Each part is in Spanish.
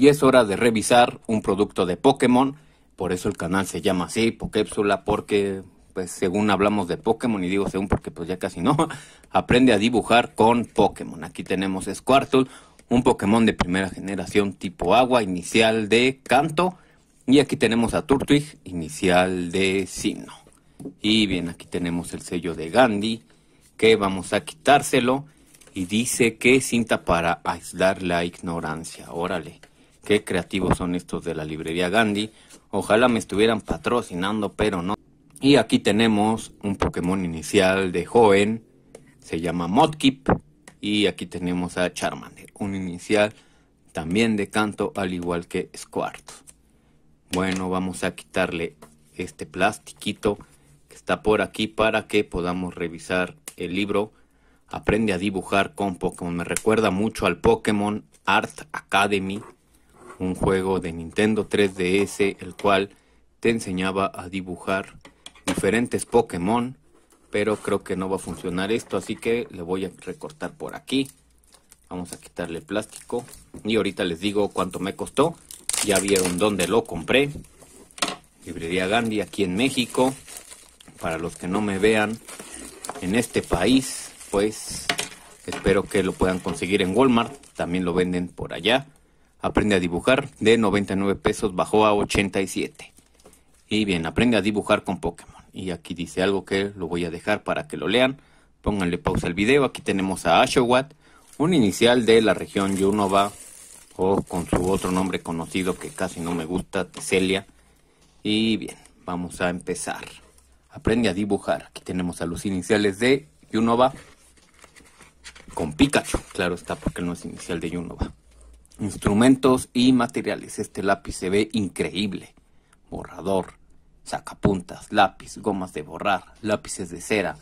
y es hora de revisar un producto de Pokémon. Por eso el canal se llama así, Poképsula, porque pues según hablamos de Pokémon y digo según porque pues ya casi no, aprende a dibujar con Pokémon. Aquí tenemos Squirtle, un Pokémon de primera generación tipo agua, inicial de Canto. Y aquí tenemos a Turtwig, inicial de Sino. Y bien, aquí tenemos el sello de Gandhi, que vamos a quitárselo. Y dice que cinta para aislar la ignorancia. Órale. Qué creativos son estos de la librería Gandhi. Ojalá me estuvieran patrocinando, pero no. Y aquí tenemos un Pokémon inicial de joven. Se llama Mudkip. Y aquí tenemos a Charmander. Un inicial también de canto, al igual que Squirt. Bueno, vamos a quitarle este plastiquito que está por aquí para que podamos revisar el libro. Aprende a dibujar con Pokémon. Me recuerda mucho al Pokémon Art Academy un juego de Nintendo 3DS el cual te enseñaba a dibujar diferentes Pokémon, pero creo que no va a funcionar esto, así que le voy a recortar por aquí. Vamos a quitarle plástico y ahorita les digo cuánto me costó. Ya vieron dónde lo compré. Librería Gandhi aquí en México. Para los que no me vean en este país, pues espero que lo puedan conseguir en Walmart. También lo venden por allá. Aprende a dibujar de 99 pesos bajó a 87. Y bien, aprende a dibujar con Pokémon. Y aquí dice algo que lo voy a dejar para que lo lean. Pónganle pausa al video. Aquí tenemos a Ashowat, un inicial de la región Yunova o con su otro nombre conocido que casi no me gusta, Celia. Y bien, vamos a empezar. Aprende a dibujar. Aquí tenemos a los iniciales de Yunova con Pikachu. Claro está porque no es inicial de Yunova instrumentos y materiales. Este lápiz se ve increíble. Borrador, sacapuntas, lápiz, gomas de borrar, lápices de cera.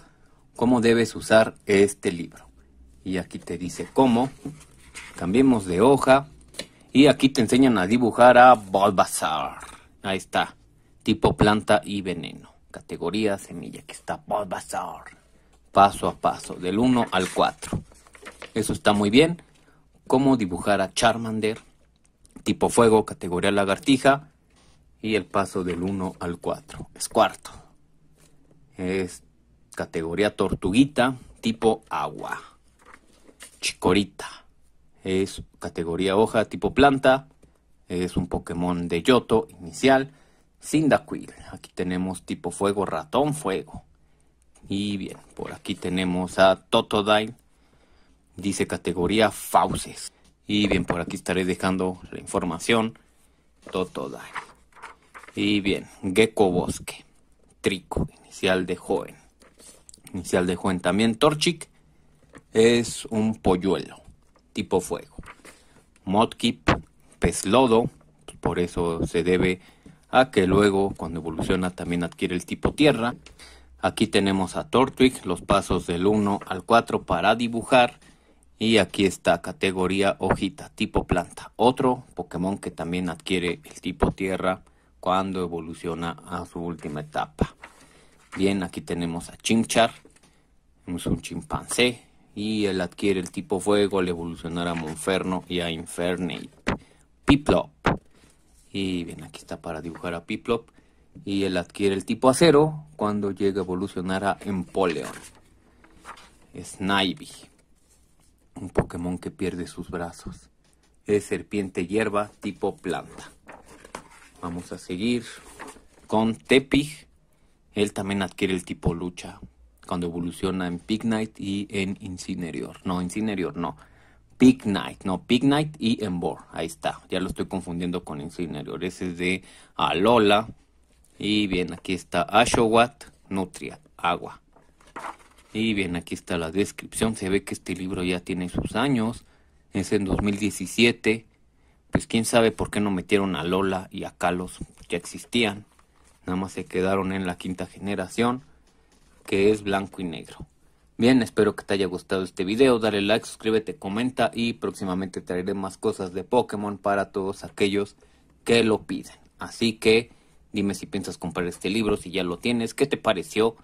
¿Cómo debes usar este libro? Y aquí te dice cómo. Cambiemos de hoja. Y aquí te enseñan a dibujar a Bulbasaur. Ahí está. Tipo planta y veneno. Categoría semilla. que está Bulbasaur. Paso a paso. Del 1 al 4. Eso está muy bien cómo dibujar a Charmander, tipo fuego, categoría lagartija, y el paso del 1 al 4. Es cuarto. Es categoría tortuguita, tipo agua. Chicorita. Es categoría hoja, tipo planta. Es un Pokémon de Yoto inicial. Sindacuil, Aquí tenemos tipo fuego, ratón fuego. Y bien, por aquí tenemos a Totodile dice categoría fauces. Y bien, por aquí estaré dejando la información. todo Y bien, gecko bosque. Trico, inicial de joven. Inicial de joven también. Torchic es un polluelo, tipo fuego. Modkip, pez lodo. Pues por eso se debe a que luego, cuando evoluciona, también adquiere el tipo tierra. Aquí tenemos a Tortwig, los pasos del 1 al 4 para dibujar y aquí está, categoría hojita, tipo planta. Otro Pokémon que también adquiere el tipo tierra cuando evoluciona a su última etapa. Bien, aquí tenemos a Chimchar, es un chimpancé. Y él adquiere el tipo fuego al evolucionar a Monferno y a Infernape. Piplop. Y bien, aquí está para dibujar a Piplop. Y él adquiere el tipo acero cuando llega a evolucionar a Empoleon. Snivy un Pokémon que pierde sus brazos. Es serpiente hierba tipo planta. Vamos a seguir con Tepig. Él también adquiere el tipo lucha cuando evoluciona en Pignite y en Incinerior. No, Incinerior no. Pignite, no, Pignite y Embor. Ahí está, ya lo estoy confundiendo con Incinerior. Ese es de Alola. Y bien, aquí está Ashowat, Nutria, Agua. Y bien, aquí está la descripción. Se ve que este libro ya tiene sus años. Es en 2017. Pues quién sabe por qué no metieron a Lola y a Kalos. ya existían. Nada más se quedaron en la quinta generación. Que es blanco y negro. Bien, espero que te haya gustado este video. Dale like, suscríbete, comenta. Y próximamente traeré más cosas de Pokémon para todos aquellos que lo piden. Así que dime si piensas comprar este libro, si ya lo tienes, qué te pareció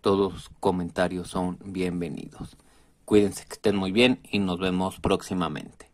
todos comentarios son bienvenidos. Cuídense que estén muy bien y nos vemos próximamente.